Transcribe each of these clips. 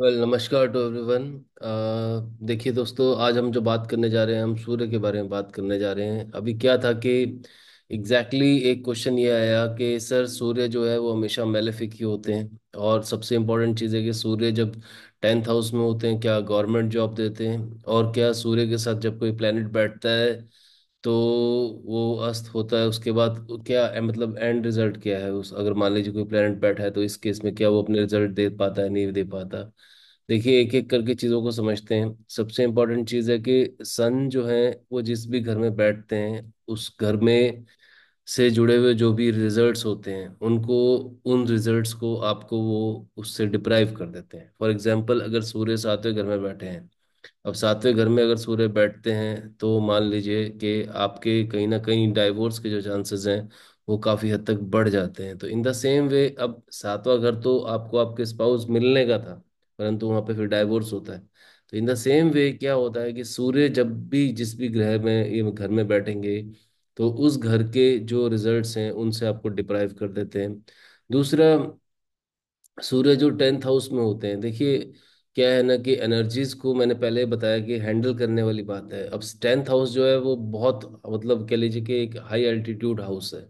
well नमस्कार to everyone देखिए दोस्तों आज हम जो बात करने जा रहे हैं हम सूर्य के बारे में बात करने जा रहे हैं अभी क्या था कि एग्जैक्टली exactly एक क्वेश्चन ये आया कि सर सूर्य जो है वो हमेशा मेलेफिक ही होते हैं और सबसे इम्पोर्टेंट चीज़ है कि सूर्य जब टेंथ हाउस में होते हैं क्या गवर्नमेंट जॉब देते हैं और क्या सूर्य के साथ जब कोई प्लानट बैठता है तो वो अस्त होता है उसके बाद क्या मतलब एंड रिजल्ट क्या है उस अगर मान लीजिए कोई प्लेनेट बैठा है तो इस केस में क्या वो अपने रिजल्ट दे पाता है नहीं दे पाता देखिए एक एक करके चीज़ों को समझते हैं सबसे इम्पोर्टेंट चीज़ है कि सन जो है वो जिस भी घर में बैठते हैं उस घर में से जुड़े हुए जो भी रिजल्ट्स होते हैं उनको उन रिजल्ट्स को आपको वो उससे डिप्राइव कर देते हैं फॉर एग्जांपल अगर सूर्य सातवें घर में बैठे हैं अब सातवें घर में अगर सूर्य बैठते हैं तो मान लीजिए कि आपके कहीं ना कहीं डाइवोर्स के जो चांसेस हैं वो काफ़ी हद तक बढ़ जाते हैं तो इन द सेम वे अब सातवां घर तो आपको आपके स्पाउस मिलने का था परंतु वहां पे फिर डाइवोर्स होता है तो इन द सेम वे क्या होता है कि सूर्य जब भी जिस भी ग्रह में ये घर में बैठेंगे तो उस घर के जो रिजल्ट्स हैं उनसे आपको डिप्राइव कर देते हैं दूसरा सूर्य जो टेंथ हाउस में होते हैं देखिए क्या है ना कि एनर्जीज को मैंने पहले बताया कि हैंडल करने वाली बात है अब टेंथ हाउस जो है वो बहुत मतलब कह लीजिए कि एक हाई एल्टीट्यूड हाउस है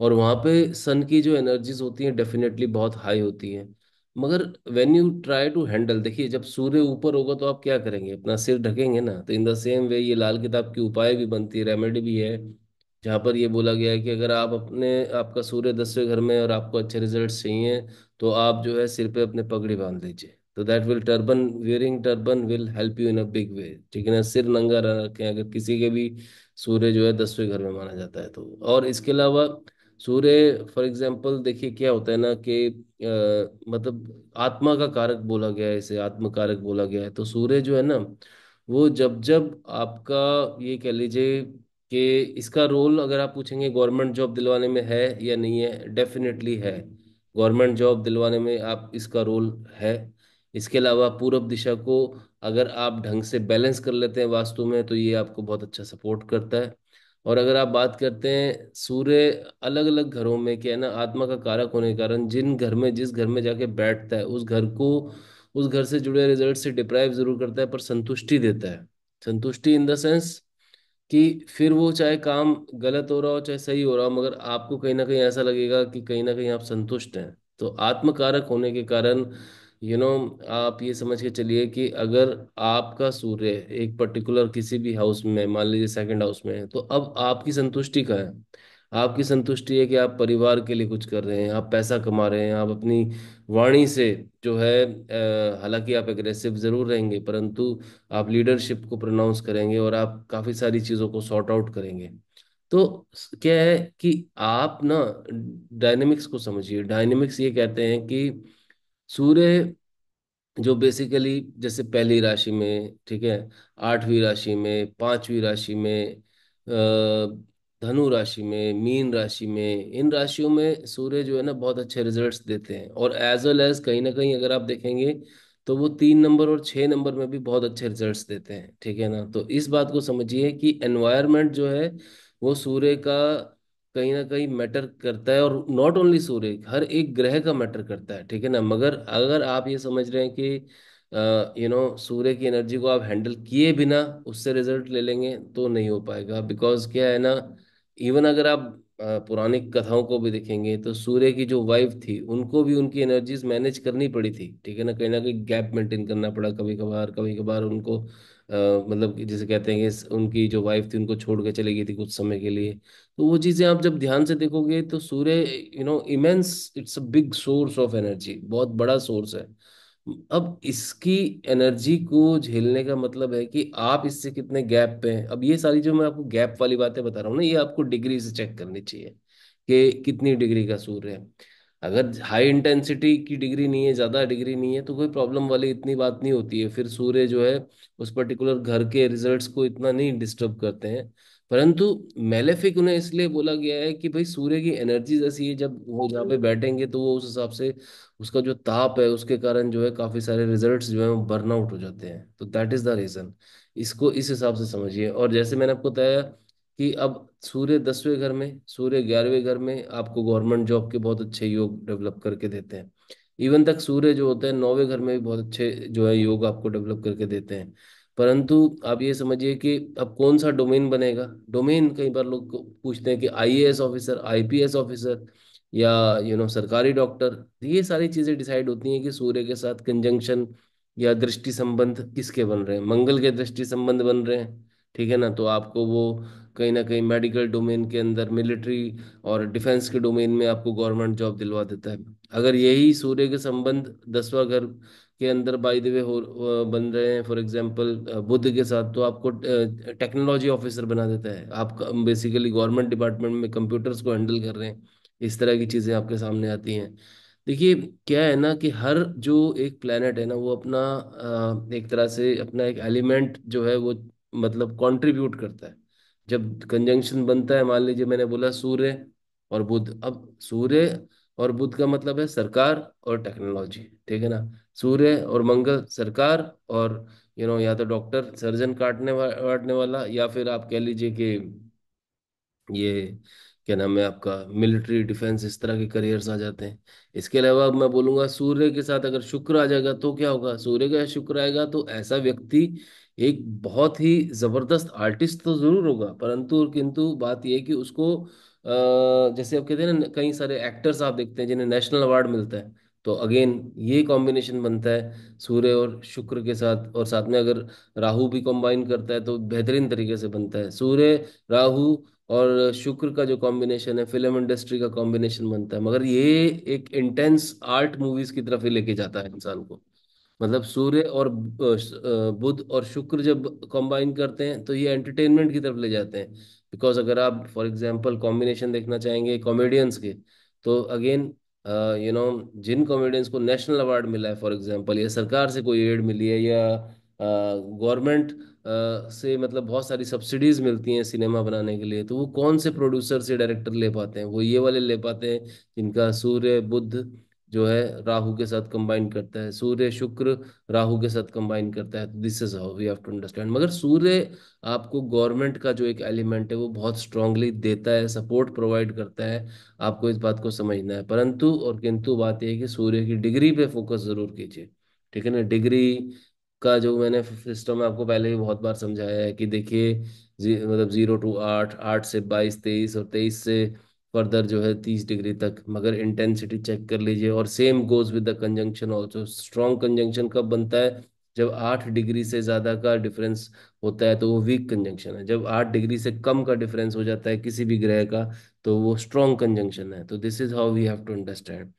और वहाँ पे सन की जो एनर्जीज होती हैं डेफिनेटली बहुत हाई होती हैं मगर when you try to handle देखिए जब सूर्य ऊपर होगा तो आप क्या करेंगे अपना सिर ढकेंगे ना तो इन द सेम वे ये लाल किताब की उपाय भी बनती है रेमेडी भी है जहाँ पर ये बोला गया है कि अगर आप अपने आपका सूर्य दसवें घर में और आपको अच्छे रिजल्ट चाहिए तो आप जो है सिर पे अपने पगड़ी बांध लीजिए तो that will turban wearing turban will help you in a big way ठीक है ना सिर नंगा रखें अगर किसी के भी सूर्य जो है दसवें घर में माना जाता है तो और इसके अलावा सूर्य फॉर एग्जाम्पल देखिए क्या होता है ना कि आ, मतलब आत्मा का कारक बोला गया है इसे आत्म कारक बोला गया है तो सूर्य जो है ना वो जब जब आपका ये कह लीजिए कि इसका रोल अगर आप पूछेंगे गवर्नमेंट जॉब दिलवाने में है या नहीं है डेफिनेटली है गवर्नमेंट जॉब दिलवाने में आप इसका रोल है इसके अलावा पूरब दिशा को अगर आप ढंग से बैलेंस कर लेते हैं वास्तु में तो ये आपको बहुत अच्छा सपोर्ट करता है और अगर आप बात करते हैं सूर्य अलग अलग घरों में क्या है ना आत्मा का कारक होने के कारण जिन घर में जिस घर में जाके बैठता है उस घर को उस घर से जुड़े रिजल्ट से डिप्राइव जरूर करता है पर संतुष्टि देता है संतुष्टि इन द सेंस कि फिर वो चाहे काम गलत हो रहा हो चाहे सही हो रहा हो मगर आपको कहीं ना कहीं ऐसा लगेगा कि कहीं ना कहीं आप संतुष्ट हैं तो आत्मकारक होने के कारण यू you नो know, आप ये समझ के चलिए कि अगर आपका सूर्य एक पर्टिकुलर किसी भी हाउस में मान लीजिए सेकंड हाउस में है तो अब आपकी संतुष्टि का है आपकी संतुष्टि है कि आप परिवार के लिए कुछ कर रहे हैं आप पैसा कमा रहे हैं आप अपनी वाणी से जो है हालांकि आप एग्रेसिव ज़रूर रहेंगे परंतु आप लीडरशिप को प्रोनाउंस करेंगे और आप काफ़ी सारी चीज़ों को सॉर्ट आउट करेंगे तो क्या है कि आप ना डायनेमिक्स को समझिए डायनेमिक्स ये कहते हैं कि सूर्य जो बेसिकली जैसे पहली राशि में ठीक है आठवीं राशि में पांचवी राशि में धनु राशि में मीन राशि में इन राशियों में सूर्य जो है ना बहुत अच्छे रिजल्ट्स देते हैं और एज वेल एज कहीं ना कहीं अगर आप देखेंगे तो वो तीन नंबर और छः नंबर में भी बहुत अच्छे रिजल्ट्स देते हैं ठीक है ना तो इस बात को समझिए कि एनवायरमेंट जो है वो सूर्य का कहीं ना कहीं मैटर करता है और नॉट ओनली सूर्य हर एक ग्रह का मैटर करता है ठीक है ना मगर अगर आप ये समझ रहे हैं कि यू नो सूर्य की एनर्जी को आप हैंडल किए बिना उससे रिजल्ट ले लेंगे तो नहीं हो पाएगा बिकॉज क्या है ना इवन अगर आप पुरानी कथाओं को भी देखेंगे तो सूर्य की जो वाइफ थी उनको भी उनकी एनर्जीज मैनेज करनी पड़ी थी ठीक है ना कहीं ना कहीं गैप मेंटेन करना पड़ा कभी कभार कभी कभार उनको मतलब जैसे कहते हैं कि उनकी जो वाइफ थी उनको छोड़ के चली गई थी कुछ समय के लिए तो वो चीज़ें आप जब ध्यान से देखोगे तो Surya you know immense it's a big source of energy बहुत बड़ा सोर्स है अब इसकी एनर्जी को झेलने का मतलब है कि आप इससे कितने गैप पे हैं अब ये सारी जो मैं आपको गैप वाली बातें बता रहा हूँ ना ये आपको डिग्री से चेक करनी चाहिए कि कितनी डिग्री का सूर्य है अगर हाई इंटेंसिटी की डिग्री नहीं है ज़्यादा डिग्री नहीं है तो कोई प्रॉब्लम वाली इतनी बात नहीं होती है फिर सूर्य जो है उस पर्टिकुलर घर के रिजल्ट्स को इतना नहीं डिस्टर्ब करते हैं परंतु मेलेफिक उन्हें इसलिए बोला गया है कि भाई सूर्य की एनर्जी ऐसी है जब वो जहाँ पे बैठेंगे तो वो उस हिसाब से उसका जो ताप है उसके कारण जो है काफ़ी सारे रिजल्ट्स जो है वो बर्न आउट हो जाते हैं तो दैट इज़ द रीज़न इसको इस हिसाब से समझिए और जैसे मैंने आपको बताया कि अब सूर्य दसवें घर में सूर्य ग्यारहवें घर में आपको गवर्नमेंट जॉब के बहुत अच्छे योग डेवलप करके देते हैं इवन तक सूर्य जो होते हैं नौवे घर में भी बहुत अच्छे जो है योग आपको डेवलप करके देते हैं परंतु आप ये समझिए कि अब कौन सा डोमेन बनेगा डोमेन कई बार लोग पूछते हैं कि आईएएस ऑफिसर आईपीएस ऑफिसर या यू नो सरकारी डॉक्टर ये सारी चीज़ें डिसाइड होती हैं कि सूर्य के साथ कंजंक्शन या दृष्टि संबंध किसके बन रहे हैं मंगल के दृष्टि संबंध बन रहे हैं ठीक है ना तो आपको वो कहीं ना कहीं मेडिकल डोमेन के अंदर मिलिट्री और डिफेंस के डोमेन में आपको गवर्नमेंट जॉब दिलवा देता है अगर यही सूर्य के संबंध दसवा घर के अंदर बाय द वे हो बन रहे हैं फॉर एग्जांपल बुद्ध के साथ तो आपको टेक्नोलॉजी ऑफिसर बना देता है आप बेसिकली गवर्नमेंट डिपार्टमेंट में कंप्यूटर्स को हैंडल कर रहे हैं इस तरह की चीज़ें आपके सामने आती हैं देखिए क्या है ना कि हर जो एक प्लेनेट है ना वो अपना एक तरह से अपना एक एलिमेंट जो है वो मतलब कंट्रीब्यूट करता है जब कंजंक्शन बनता है मान लीजिए मैंने बोला सूर्य और बुद्ध अब सूर्य और बुद्ध का मतलब है सरकार और टेक्नोलॉजी ठीक है ना सूर्य और मंगल सरकार और यू नो या तो डॉक्टर सर्जन काटने वा, काटने वाला या फिर आप कह लीजिए कि ये क्या नाम है आपका मिलिट्री डिफेंस इस तरह के करियर्स आ जाते हैं इसके अलावा अब मैं बोलूंगा सूर्य के साथ अगर शुक्र आ जाएगा तो क्या होगा सूर्य का शुक्र आएगा तो ऐसा व्यक्ति एक बहुत ही ज़बरदस्त आर्टिस्ट तो ज़रूर होगा परंतु किंतु बात यह कि उसको जैसे आप कहते हैं ना कई सारे एक्टर्स आप देखते हैं जिन्हें नेशनल अवार्ड मिलता है तो अगेन ये कॉम्बिनेशन बनता है सूर्य और शुक्र के साथ और साथ में अगर राहु भी कंबाइन करता है तो बेहतरीन तरीके से बनता है सूर्य राहु और शुक्र का जो कॉम्बिनेशन है फिल्म इंडस्ट्री का कॉम्बिनेशन बनता है मगर ये एक इंटेंस आर्ट मूवीज की तरफ ही लेके जाता है इंसान को मतलब सूर्य और बुध और शुक्र जब कंबाइन करते हैं तो ये एंटरटेनमेंट की तरफ ले जाते हैं बिकॉज अगर आप फॉर एग्जांपल कॉम्बिनेशन देखना चाहेंगे कॉमेडियंस के तो अगेन यू नो जिन कॉमेडियंस को नेशनल अवार्ड मिला है फॉर एग्जांपल या सरकार से कोई एड मिली है या गवर्नमेंट से मतलब बहुत सारी सब्सिडीज मिलती हैं सिनेमा बनाने के लिए तो वो कौन से प्रोड्यूसर से डायरेक्टर ले पाते हैं वो ये वाले ले पाते हैं जिनका सूर्य बुद्ध जो है राहु के साथ कंबाइन करता है सूर्य शुक्र राहु के साथ कंबाइन करता है this is how we have to understand मगर सूर्य आपको गवर्नमेंट का जो एक एलिमेंट है वो बहुत स्ट्रांगली देता है सपोर्ट प्रोवाइड करता है आपको इस बात को समझना है परंतु और किंतु बात यह है कि सूर्य की डिग्री पे फोकस जरूर कीजिए ठीक है ना डिग्री का जो मैंने सिस्टम आपको पहले भी बहुत बार समझाया है कि देखिए मतलब जीरो टू आठ आठ से बाईस तेईस और तेईस से फर्दर जो है तीस डिग्री तक मगर इंटेंसिटी चेक कर लीजिए और same goes with the conjunction also strong conjunction कब बनता है जब आठ डिग्री से ज़्यादा का डिफरेंस होता है तो वो वीक कंजंक्शन है जब आठ डिग्री से कम का डिफरेंस हो जाता है किसी भी ग्रह का तो वो स्ट्रॉन्ग कंजंक्शन है तो this is how we have to understand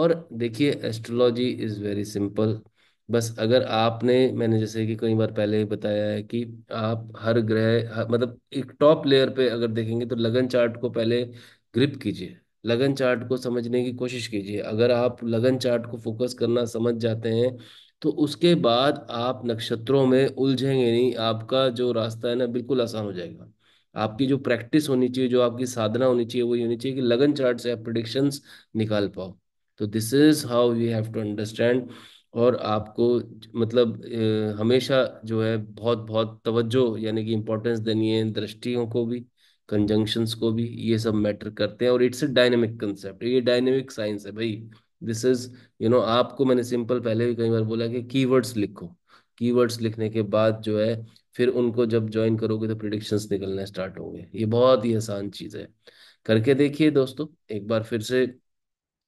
और देखिए एस्ट्रोलॉजी इज़ वेरी सिंपल बस अगर आपने मैंने जैसे कि कई बार पहले ही बताया है कि आप हर ग्रह मतलब एक टॉप लेयर पे अगर देखेंगे तो लगन चार्ट को पहले ग्रिप कीजिए लगन चार्ट को समझने की कोशिश कीजिए अगर आप लगन चार्ट को फोकस करना समझ जाते हैं तो उसके बाद आप नक्षत्रों में उलझेंगे नहीं आपका जो रास्ता है ना बिल्कुल आसान हो जाएगा आपकी जो प्रैक्टिस होनी चाहिए जो आपकी साधना होनी चाहिए वो ये होनी चाहिए कि लगन चार्ट से आप प्रिडिक्शंस निकाल पाओ तो this is how you have to understand और आपको मतलब हमेशा जो है बहुत बहुत तवज्जो यानी कि इम्पोर्टेंस देनी है दृष्टियों को भी कंजंक्शंस को भी ये सब मैटर करते हैं और इट्स अ डायनेमिक कंसेप्ट ये डायनेमिक साइंस है भाई दिस इज यू नो आपको मैंने सिंपल पहले भी कई बार बोला कि कीवर्ड्स लिखो कीवर्ड्स लिखने के बाद जो है फिर उनको जब ज्वाइन करोगे तो प्रिडिक्शंस निकलना स्टार्ट होंगे ये बहुत ही आसान चीज़ है करके देखिए दोस्तों एक बार फिर से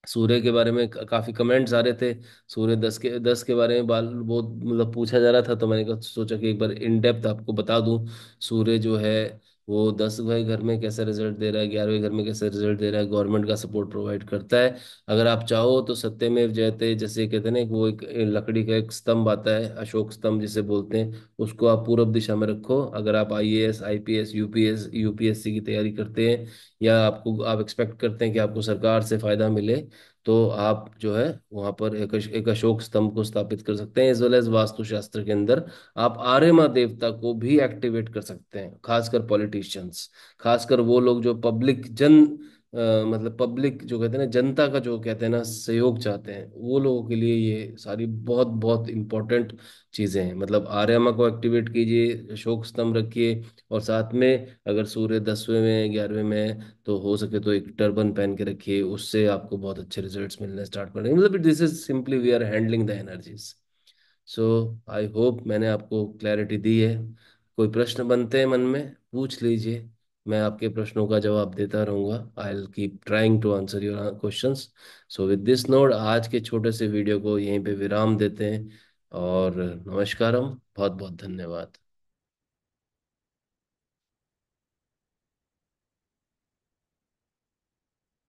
सूर्य के बारे में काफ़ी कमेंट्स आ रहे थे सूर्य दस के दस के बारे में बाल बहुत मतलब पूछा जा रहा था तो मैंने सोचा कि एक बार इन डेप्थ आपको बता दूं सूर्य जो है वो दसवें घर में कैसा रिजल्ट दे रहा है ग्यारहवें घर में कैसा रिजल्ट दे रहा है गवर्नमेंट का सपोर्ट प्रोवाइड करता है अगर आप चाहो तो में जयते जैसे कहते हैं ना वो एक लकड़ी का एक स्तंभ आता है अशोक स्तंभ जिसे बोलते हैं उसको आप पूर्व दिशा में रखो अगर आप यू पी एस यूपीएससी की तैयारी करते हैं या आपको आप एक्सपेक्ट करते हैं कि आपको सरकार से फायदा मिले तो आप जो है वहां पर एक, एक अशोक स्तंभ को स्थापित कर सकते हैं एज वेल एज वास्तुशास्त्र के अंदर आप आर्यमा देवता को भी एक्टिवेट कर सकते हैं खासकर पॉलिटिशियंस खासकर वो लोग जो पब्लिक जन मतलब पब्लिक जो कहते हैं ना जनता का जो कहते हैं ना सहयोग चाहते हैं वो लोगों के लिए ये सारी बहुत बहुत इम्पोर्टेंट चीज़ें हैं मतलब आर्यमा को एक्टिवेट कीजिए शोक स्तंभ रखिए और साथ में अगर सूर्य दसवें में ग्यारहवें में तो हो सके तो एक टर्बन पहन के रखिए उससे आपको बहुत अच्छे रिजल्ट मिलने स्टार्ट करेंगे मतलब this is simply we are handling the energies so I hope मैंने आपको क्लैरिटी दी है कोई प्रश्न बनते हैं मन में पूछ लीजिए मैं आपके प्रश्नों का जवाब देता रहूंगा I'll keep trying to answer your question so with this note आज के छोटे से वीडियो को यहीं पे विराम देते हैं और नमस्कारम बहुत बहुत धन्यवाद